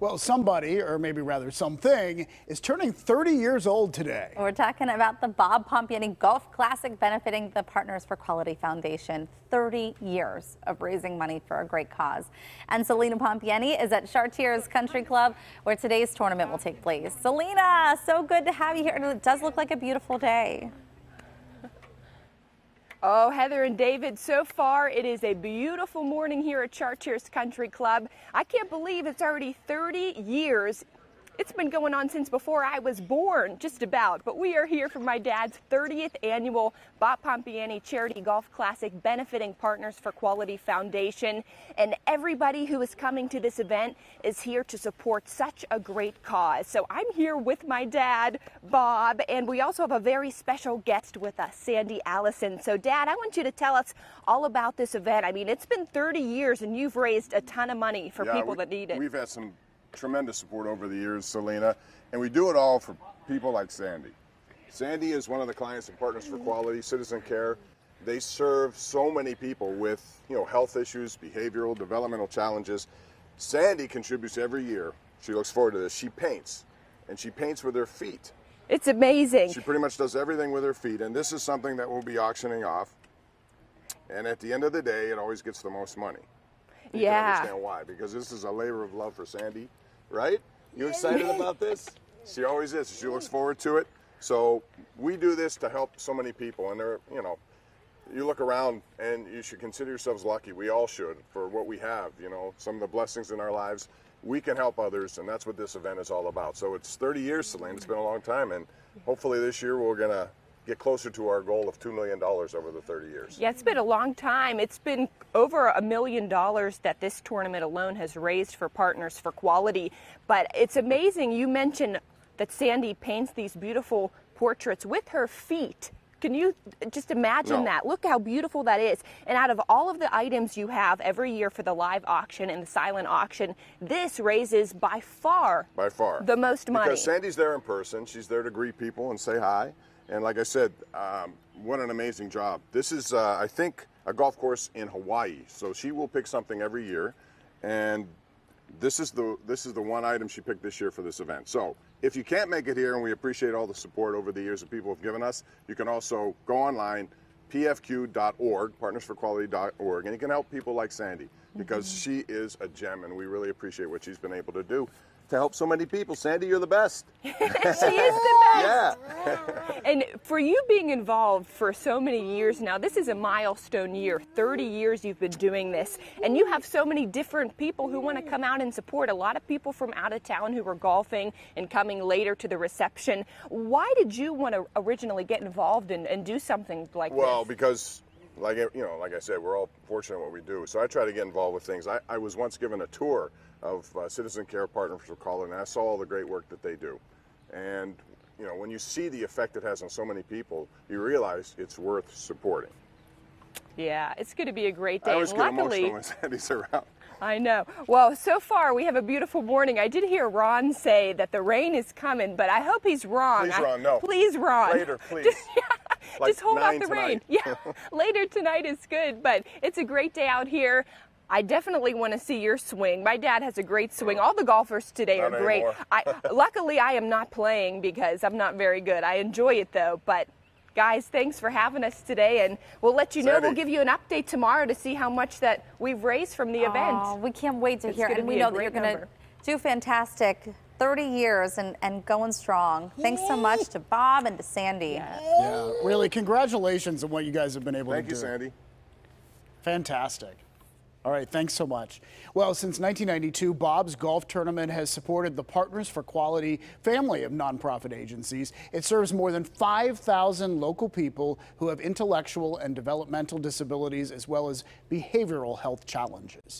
Well, somebody, or maybe rather something, is turning 30 years old today. We're talking about the Bob Pompiani Golf Classic benefiting the Partners for Quality Foundation. 30 years of raising money for a great cause. And Selena Pompiani is at Chartiers Country Club where today's tournament will take place. Selena, so good to have you here. it does look like a beautiful day. Oh, Heather and David, so far it is a beautiful morning here at Chartiers Country Club. I can't believe it's already 30 years it's been going on since before I was born, just about. But we are here for my dad's 30th annual Bob Pompiani Charity Golf Classic benefiting Partners for Quality Foundation. And everybody who is coming to this event is here to support such a great cause. So I'm here with my dad, Bob, and we also have a very special guest with us, Sandy Allison. So, Dad, I want you to tell us all about this event. I mean, it's been 30 years and you've raised a ton of money for yeah, people we, that need it. We've had some tremendous support over the years, Selena, and we do it all for people like Sandy. Sandy is one of the clients and partners for Quality Citizen Care. They serve so many people with, you know, health issues, behavioral, developmental challenges. Sandy contributes every year. She looks forward to this. She paints, and she paints with her feet. It's amazing. She pretty much does everything with her feet, and this is something that we'll be auctioning off. And at the end of the day, it always gets the most money. You yeah. understand why? Because this is a labor of love for Sandy right? You excited about this? She always is. She looks forward to it. So we do this to help so many people, and they're, you know, you look around and you should consider yourselves lucky. We all should for what we have, you know, some of the blessings in our lives. We can help others, and that's what this event is all about. So it's 30 years, Celine. It's been a long time, and hopefully this year we're going to get closer to our goal of $2 million over the 30 years. Yeah, it's been a long time. It's been over a million dollars that this tournament alone has raised for Partners for Quality. But it's amazing. You mentioned that Sandy paints these beautiful portraits with her feet. Can you just imagine no. that? Look how beautiful that is. And out of all of the items you have every year for the live auction and the silent auction, this raises by far by far the most money. Because Sandy's there in person, she's there to greet people and say hi. And like I said, um, what an amazing job. This is, uh, I think, a golf course in Hawaii. So she will pick something every year, and this is the this is the one item she picked this year for this event. So if you can't make it here, and we appreciate all the support over the years that people have given us, you can also go online, pfq.org, partnersforquality.org, and you can help people like Sandy because mm-hmm. she is a gem, and we really appreciate what she's been able to do to help so many people. Sandy, you're the best. she is the best. Yeah. and for you being involved for so many years now, this is a milestone year. 30 years you've been doing this, and you have so many different people who want to come out and support. A lot of people from out of town who were golfing and coming later to the reception. Why did you want to originally get involved and, and do something like well, this? Well, because like you know, like I said, we're all fortunate in what we do. So I try to get involved with things. I, I was once given a tour of uh, Citizen Care Partners for Colorado, and I saw all the great work that they do. And you know, when you see the effect it has on so many people, you realize it's worth supporting. Yeah, it's going to be a great day. I always Luckily, emotional when Sandy's around. I know. Well, so far we have a beautiful morning. I did hear Ron say that the rain is coming, but I hope he's wrong. Please, Ron, no. please, Ron. Later, please. like just hold off the tonight. rain. Yeah, later tonight is good, but it's a great day out here. I definitely want to see your swing. My dad has a great swing. All the golfers today not are great. I, luckily, I am not playing because I'm not very good. I enjoy it though. But guys, thanks for having us today, and we'll let you know. We'll give you an update tomorrow to see how much that we've raised from the oh, event. We can't wait to it's hear, and we know that you're going to do fantastic. 30 years and, and going strong. Thanks so much to Bob and to Sandy. Yeah, yeah really, congratulations on what you guys have been able Thank to you, do. Thank you, Sandy. Fantastic. All right, thanks so much. Well, since 1992, Bob's Golf Tournament has supported the Partners for Quality family of nonprofit agencies. It serves more than 5,000 local people who have intellectual and developmental disabilities as well as behavioral health challenges.